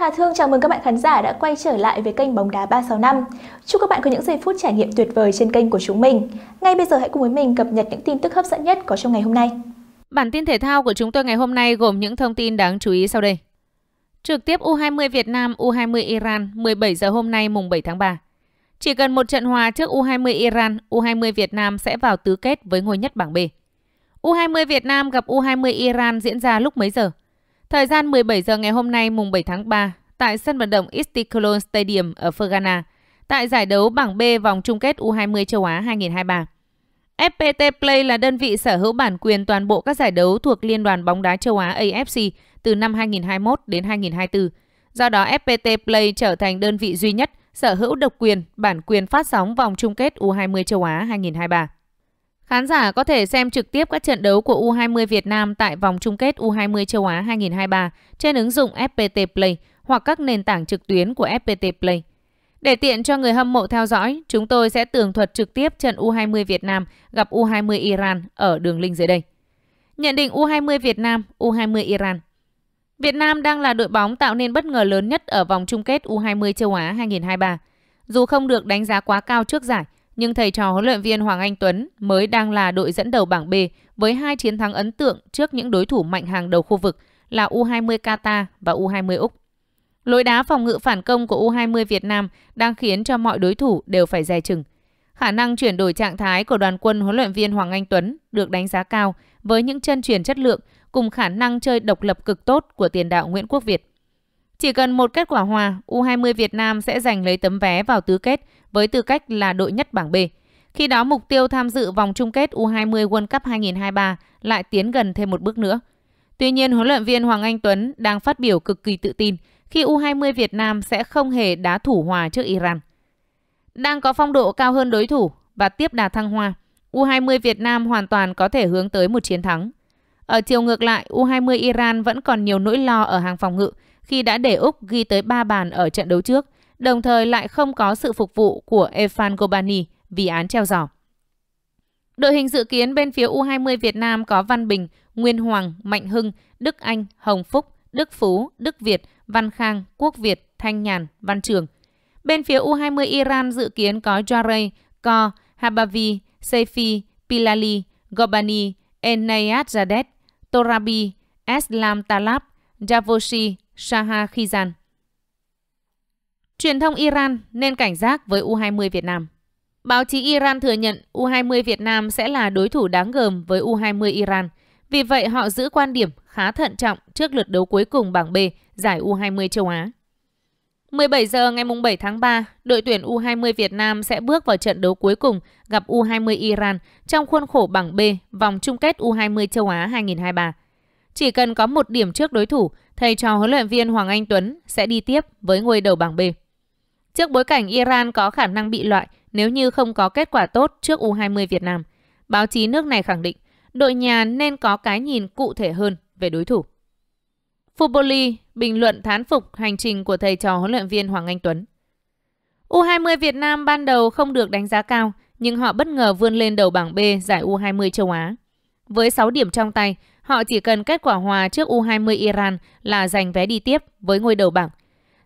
Hà Thương chào mừng các bạn khán giả đã quay trở lại với kênh Bóng đá 365. Chúc các bạn có những giây phút trải nghiệm tuyệt vời trên kênh của chúng mình. Ngay bây giờ hãy cùng với mình cập nhật những tin tức hấp dẫn nhất có trong ngày hôm nay. Bản tin thể thao của chúng tôi ngày hôm nay gồm những thông tin đáng chú ý sau đây. Trực tiếp U20 Việt Nam U20 Iran 17 giờ hôm nay mùng 7 tháng 3. Chỉ cần một trận hòa trước U20 Iran, U20 Việt Nam sẽ vào tứ kết với ngôi nhất bảng B. U20 Việt Nam gặp U20 Iran diễn ra lúc mấy giờ? Thời gian 17 giờ ngày hôm nay mùng 7 tháng 3 tại sân vận động Istiklol Stadium ở Fergana tại giải đấu bảng B vòng chung kết U20 châu Á 2023. FPT Play là đơn vị sở hữu bản quyền toàn bộ các giải đấu thuộc Liên đoàn bóng đá châu Á AFC từ năm 2021 đến 2024. Do đó, FPT Play trở thành đơn vị duy nhất sở hữu độc quyền bản quyền phát sóng vòng chung kết U20 châu Á 2023. Khán giả có thể xem trực tiếp các trận đấu của U20 Việt Nam tại vòng chung kết U20 châu Á 2023 trên ứng dụng FPT Play hoặc các nền tảng trực tuyến của FPT Play. Để tiện cho người hâm mộ theo dõi, chúng tôi sẽ tường thuật trực tiếp trận U20 Việt Nam gặp U20 Iran ở đường link dưới đây. Nhận định U20 Việt Nam, U20 Iran Việt Nam đang là đội bóng tạo nên bất ngờ lớn nhất ở vòng chung kết U20 châu Á 2023. Dù không được đánh giá quá cao trước giải, nhưng thầy trò huấn luyện viên Hoàng Anh Tuấn mới đang là đội dẫn đầu bảng B với hai chiến thắng ấn tượng trước những đối thủ mạnh hàng đầu khu vực là U20 Qatar và U20 Úc. Lối đá phòng ngự phản công của U20 Việt Nam đang khiến cho mọi đối thủ đều phải dè chừng. Khả năng chuyển đổi trạng thái của đoàn quân huấn luyện viên Hoàng Anh Tuấn được đánh giá cao với những chân truyền chất lượng cùng khả năng chơi độc lập cực tốt của tiền đạo Nguyễn Quốc Việt. Chỉ cần một kết quả hòa, U20 Việt Nam sẽ giành lấy tấm vé vào tứ kết với tư cách là đội nhất bảng B. Khi đó mục tiêu tham dự vòng chung kết U20 World Cup 2023 lại tiến gần thêm một bước nữa. Tuy nhiên, huấn luyện viên Hoàng Anh Tuấn đang phát biểu cực kỳ tự tin khi U20 Việt Nam sẽ không hề đá thủ hòa trước Iran. Đang có phong độ cao hơn đối thủ và tiếp đà thăng hoa, U20 Việt Nam hoàn toàn có thể hướng tới một chiến thắng. Ở chiều ngược lại, U20 Iran vẫn còn nhiều nỗi lo ở hàng phòng ngự khi đã để Úc ghi tới 3 bàn ở trận đấu trước đồng thời lại không có sự phục vụ của Efan Gobani vì án treo giò. Đội hình dự kiến bên phía U20 Việt Nam có Văn Bình, Nguyên Hoàng, Mạnh Hưng, Đức Anh, Hồng Phúc, Đức Phú, Đức Việt, Văn Khang, Quốc Việt, Thanh Nhàn, Văn Trường. Bên phía U20 Iran dự kiến có Jarey, Ko, Habavi, Seifi, Pilali, Gobani, Enayat Jadet, Torabi, Eslam Talab, Javoshi, Shaha Khizan. Truyền thông Iran nên cảnh giác với U20 Việt Nam. Báo chí Iran thừa nhận U20 Việt Nam sẽ là đối thủ đáng gờm với U20 Iran. Vì vậy, họ giữ quan điểm khá thận trọng trước lượt đấu cuối cùng bảng B giải U20 châu Á. 17 giờ ngày 7 tháng 3, đội tuyển U20 Việt Nam sẽ bước vào trận đấu cuối cùng gặp U20 Iran trong khuôn khổ bảng B vòng chung kết U20 châu Á 2023. Chỉ cần có một điểm trước đối thủ, thầy trò huấn luyện viên Hoàng Anh Tuấn sẽ đi tiếp với ngôi đầu bảng B trước bối cảnh Iran có khả năng bị loại nếu như không có kết quả tốt trước U20 Việt Nam. Báo chí nước này khẳng định đội nhà nên có cái nhìn cụ thể hơn về đối thủ. Fuboli bình luận thán phục hành trình của thầy trò huấn luyện viên Hoàng Anh Tuấn. U20 Việt Nam ban đầu không được đánh giá cao, nhưng họ bất ngờ vươn lên đầu bảng B giải U20 châu Á. Với 6 điểm trong tay, họ chỉ cần kết quả hòa trước U20 Iran là giành vé đi tiếp với ngôi đầu bảng.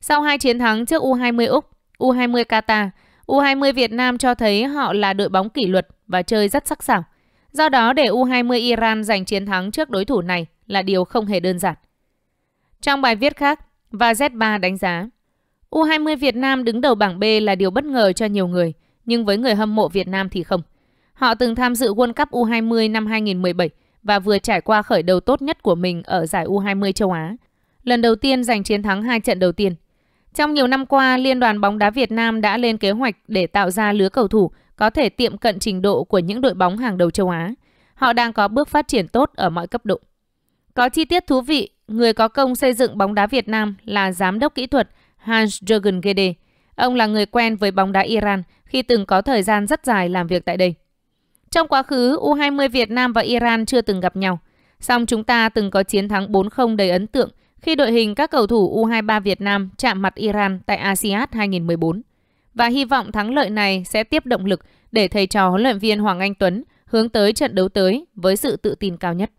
Sau hai chiến thắng trước U20 Úc, U20 Qatar, U20 Việt Nam cho thấy họ là đội bóng kỷ luật và chơi rất sắc sảo. Do đó để U20 Iran giành chiến thắng trước đối thủ này là điều không hề đơn giản. Trong bài viết khác, và Z3 đánh giá, U20 Việt Nam đứng đầu bảng B là điều bất ngờ cho nhiều người, nhưng với người hâm mộ Việt Nam thì không. Họ từng tham dự World Cup U20 năm 2017 và vừa trải qua khởi đầu tốt nhất của mình ở giải U20 châu Á. Lần đầu tiên giành chiến thắng hai trận đầu tiên – trong nhiều năm qua, Liên đoàn bóng đá Việt Nam đã lên kế hoạch để tạo ra lứa cầu thủ có thể tiệm cận trình độ của những đội bóng hàng đầu châu Á. Họ đang có bước phát triển tốt ở mọi cấp độ. Có chi tiết thú vị, người có công xây dựng bóng đá Việt Nam là giám đốc kỹ thuật Hans-Jürgen Gede. Ông là người quen với bóng đá Iran khi từng có thời gian rất dài làm việc tại đây. Trong quá khứ, U20 Việt Nam và Iran chưa từng gặp nhau. Song chúng ta từng có chiến thắng 4-0 đầy ấn tượng khi đội hình các cầu thủ U23 Việt Nam chạm mặt Iran tại ASEAN 2014 và hy vọng thắng lợi này sẽ tiếp động lực để thầy trò huấn luyện viên Hoàng Anh Tuấn hướng tới trận đấu tới với sự tự tin cao nhất.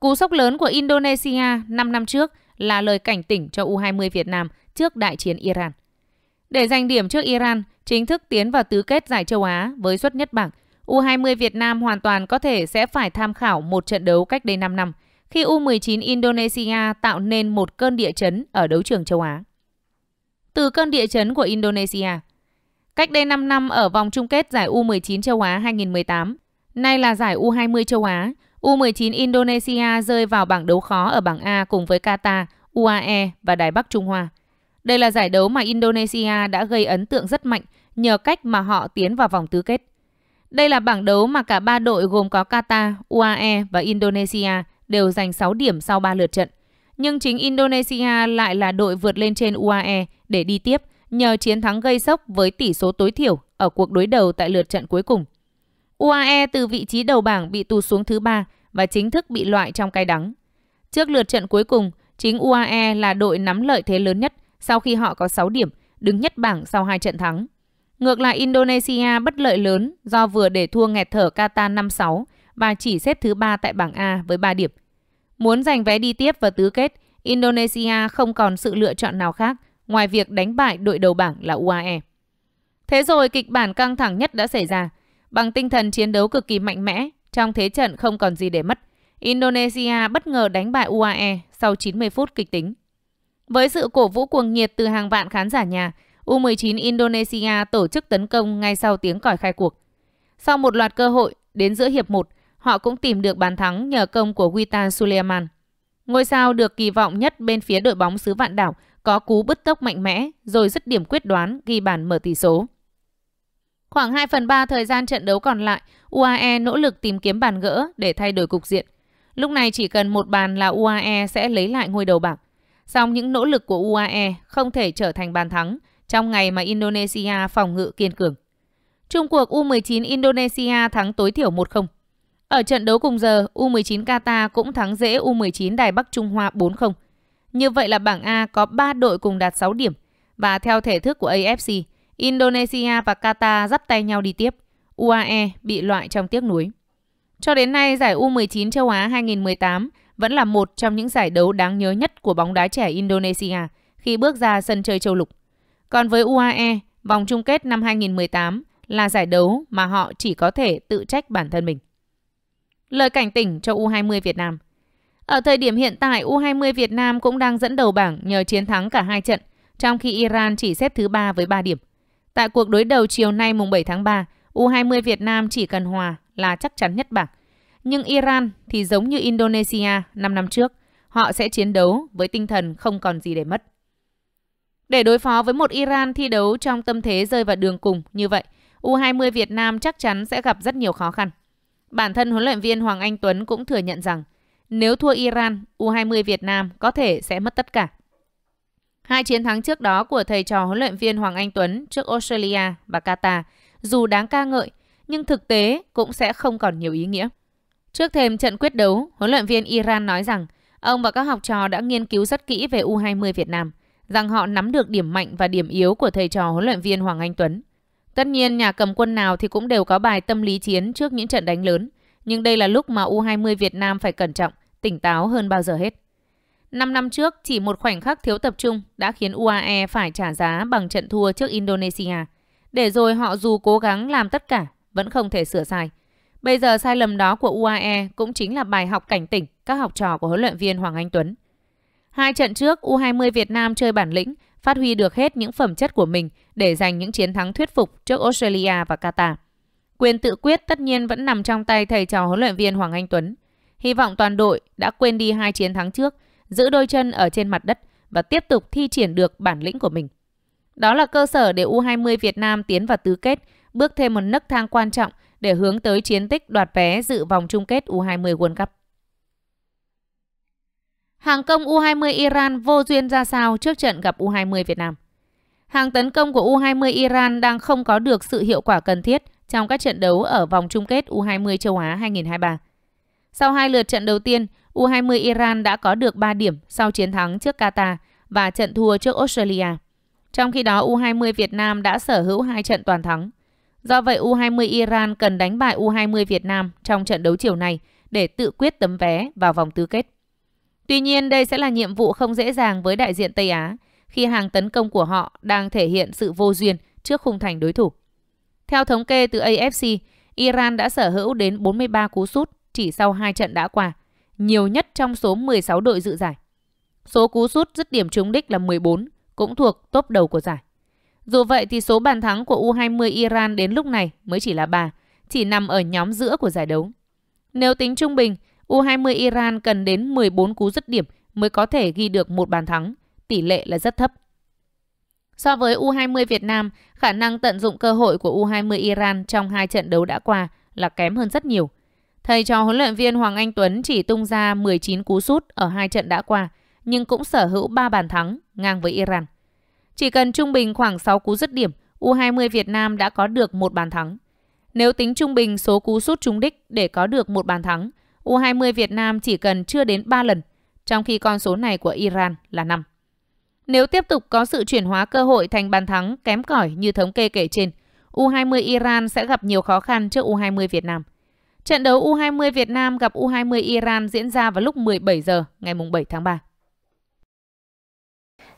Cú sốc lớn của Indonesia 5 năm trước là lời cảnh tỉnh cho U20 Việt Nam trước đại chiến Iran. Để giành điểm trước Iran, chính thức tiến vào tứ kết giải châu Á với suất nhất bảng, U20 Việt Nam hoàn toàn có thể sẽ phải tham khảo một trận đấu cách đây 5 năm – khi U19 Indonesia tạo nên một cơn địa chấn ở đấu trường châu Á. Từ cơn địa chấn của Indonesia, cách đây 5 năm ở vòng chung kết giải U19 châu Á 2018, nay là giải U20 châu Á, U19 Indonesia rơi vào bảng đấu khó ở bảng A cùng với Qatar, UAE và Đài Bắc Trung Hoa. Đây là giải đấu mà Indonesia đã gây ấn tượng rất mạnh nhờ cách mà họ tiến vào vòng tứ kết. Đây là bảng đấu mà cả ba đội gồm có Qatar, UAE và Indonesia đều giành 6 điểm sau 3 lượt trận. Nhưng chính Indonesia lại là đội vượt lên trên UAE để đi tiếp nhờ chiến thắng gây sốc với tỷ số tối thiểu ở cuộc đối đầu tại lượt trận cuối cùng. UAE từ vị trí đầu bảng bị tụt xuống thứ ba và chính thức bị loại trong cái đắng. Trước lượt trận cuối cùng, chính UAE là đội nắm lợi thế lớn nhất sau khi họ có 6 điểm, đứng nhất bảng sau hai trận thắng. Ngược lại Indonesia bất lợi lớn do vừa để thua nghẹt thở Qatar 5-6 và chỉ xếp thứ ba tại bảng A với 3 điểm. Muốn giành vé đi tiếp và tứ kết, Indonesia không còn sự lựa chọn nào khác ngoài việc đánh bại đội đầu bảng là UAE. Thế rồi kịch bản căng thẳng nhất đã xảy ra. Bằng tinh thần chiến đấu cực kỳ mạnh mẽ, trong thế trận không còn gì để mất, Indonesia bất ngờ đánh bại UAE sau 90 phút kịch tính. Với sự cổ vũ cuồng nhiệt từ hàng vạn khán giả nhà, U19 Indonesia tổ chức tấn công ngay sau tiếng còi khai cuộc. Sau một loạt cơ hội, đến giữa hiệp 1, họ cũng tìm được bàn thắng nhờ công của Witan Suleiman. Ngôi sao được kỳ vọng nhất bên phía đội bóng xứ Vạn Đảo có cú bứt tốc mạnh mẽ rồi dứt điểm quyết đoán ghi bàn mở tỷ số. Khoảng 2 phần 3 thời gian trận đấu còn lại, UAE nỗ lực tìm kiếm bàn gỡ để thay đổi cục diện. Lúc này chỉ cần một bàn là UAE sẽ lấy lại ngôi đầu bảng. Song những nỗ lực của UAE không thể trở thành bàn thắng trong ngày mà Indonesia phòng ngự kiên cường. Trung cuộc U19 Indonesia thắng tối thiểu 1-0. Ở trận đấu cùng giờ, U19 Qatar cũng thắng dễ U19 Đài Bắc Trung Hoa 4-0. Như vậy là bảng A có 3 đội cùng đạt 6 điểm và theo thể thức của AFC, Indonesia và Qatar dắt tay nhau đi tiếp. UAE bị loại trong tiếc nuối. Cho đến nay, giải U19 châu Á 2018 vẫn là một trong những giải đấu đáng nhớ nhất của bóng đá trẻ Indonesia khi bước ra sân chơi châu lục. Còn với UAE, vòng chung kết năm 2018 là giải đấu mà họ chỉ có thể tự trách bản thân mình. Lời cảnh tỉnh cho U20 Việt Nam. Ở thời điểm hiện tại, U20 Việt Nam cũng đang dẫn đầu bảng nhờ chiến thắng cả hai trận, trong khi Iran chỉ xếp thứ ba với 3 điểm. Tại cuộc đối đầu chiều nay mùng 7 tháng 3, U20 Việt Nam chỉ cần hòa là chắc chắn nhất bảng. Nhưng Iran thì giống như Indonesia 5 năm trước, họ sẽ chiến đấu với tinh thần không còn gì để mất. Để đối phó với một Iran thi đấu trong tâm thế rơi vào đường cùng như vậy, U20 Việt Nam chắc chắn sẽ gặp rất nhiều khó khăn. Bản thân huấn luyện viên Hoàng Anh Tuấn cũng thừa nhận rằng nếu thua Iran, U20 Việt Nam có thể sẽ mất tất cả. Hai chiến thắng trước đó của thầy trò huấn luyện viên Hoàng Anh Tuấn trước Australia và Qatar dù đáng ca ngợi nhưng thực tế cũng sẽ không còn nhiều ý nghĩa. Trước thêm trận quyết đấu, huấn luyện viên Iran nói rằng ông và các học trò đã nghiên cứu rất kỹ về U20 Việt Nam, rằng họ nắm được điểm mạnh và điểm yếu của thầy trò huấn luyện viên Hoàng Anh Tuấn – Tất nhiên nhà cầm quân nào thì cũng đều có bài tâm lý chiến trước những trận đánh lớn, nhưng đây là lúc mà U20 Việt Nam phải cẩn trọng, tỉnh táo hơn bao giờ hết. 5 năm trước, chỉ một khoảnh khắc thiếu tập trung đã khiến UAE phải trả giá bằng trận thua trước Indonesia. Để rồi họ dù cố gắng làm tất cả, vẫn không thể sửa sai. Bây giờ sai lầm đó của UAE cũng chính là bài học cảnh tỉnh các học trò của huấn luyện viên Hoàng Anh Tuấn. Hai trận trước, U20 Việt Nam chơi bản lĩnh phát huy được hết những phẩm chất của mình để giành những chiến thắng thuyết phục trước Australia và Qatar. Quyền tự quyết tất nhiên vẫn nằm trong tay thầy trò huấn luyện viên Hoàng Anh Tuấn. Hy vọng toàn đội đã quên đi hai chiến thắng trước, giữ đôi chân ở trên mặt đất và tiếp tục thi triển được bản lĩnh của mình. Đó là cơ sở để U20 Việt Nam tiến vào tứ kết, bước thêm một nấc thang quan trọng để hướng tới chiến tích đoạt vé dự vòng chung kết U20 World Cup. Hàng công U20 Iran vô duyên ra sao trước trận gặp U20 Việt Nam? Hàng tấn công của U20 Iran đang không có được sự hiệu quả cần thiết trong các trận đấu ở vòng chung kết U20 châu Á 2023. Sau hai lượt trận đầu tiên, U20 Iran đã có được 3 điểm sau chiến thắng trước Qatar và trận thua trước Australia. Trong khi đó, U20 Việt Nam đã sở hữu hai trận toàn thắng. Do vậy, U20 Iran cần đánh bại U20 Việt Nam trong trận đấu chiều nay để tự quyết tấm vé vào vòng tứ kết. Tuy nhiên, đây sẽ là nhiệm vụ không dễ dàng với đại diện Tây Á, khi hàng tấn công của họ đang thể hiện sự vô duyên trước khung thành đối thủ. Theo thống kê từ AFC, Iran đã sở hữu đến 43 cú sút chỉ sau 2 trận đã qua, nhiều nhất trong số 16 đội dự giải. Số cú sút dứt điểm trúng đích là 14, cũng thuộc top đầu của giải. Dù vậy thì số bàn thắng của U20 Iran đến lúc này mới chỉ là 3, chỉ nằm ở nhóm giữa của giải đấu. Nếu tính trung bình U20 Iran cần đến 14 cú dứt điểm mới có thể ghi được một bàn thắng, tỷ lệ là rất thấp. So với U20 Việt Nam, khả năng tận dụng cơ hội của U20 Iran trong hai trận đấu đã qua là kém hơn rất nhiều. Thầy trò huấn luyện viên Hoàng Anh Tuấn chỉ tung ra 19 cú sút ở hai trận đã qua, nhưng cũng sở hữu 3 bàn thắng ngang với Iran. Chỉ cần trung bình khoảng 6 cú dứt điểm, U20 Việt Nam đã có được một bàn thắng. Nếu tính trung bình số cú sút trúng đích để có được một bàn thắng, U20 Việt Nam chỉ cần chưa đến 3 lần, trong khi con số này của Iran là 5. Nếu tiếp tục có sự chuyển hóa cơ hội thành bàn thắng kém cỏi như thống kê kể trên, U20 Iran sẽ gặp nhiều khó khăn trước U20 Việt Nam. Trận đấu U20 Việt Nam gặp U20 Iran diễn ra vào lúc 17 giờ ngày 7 tháng 3.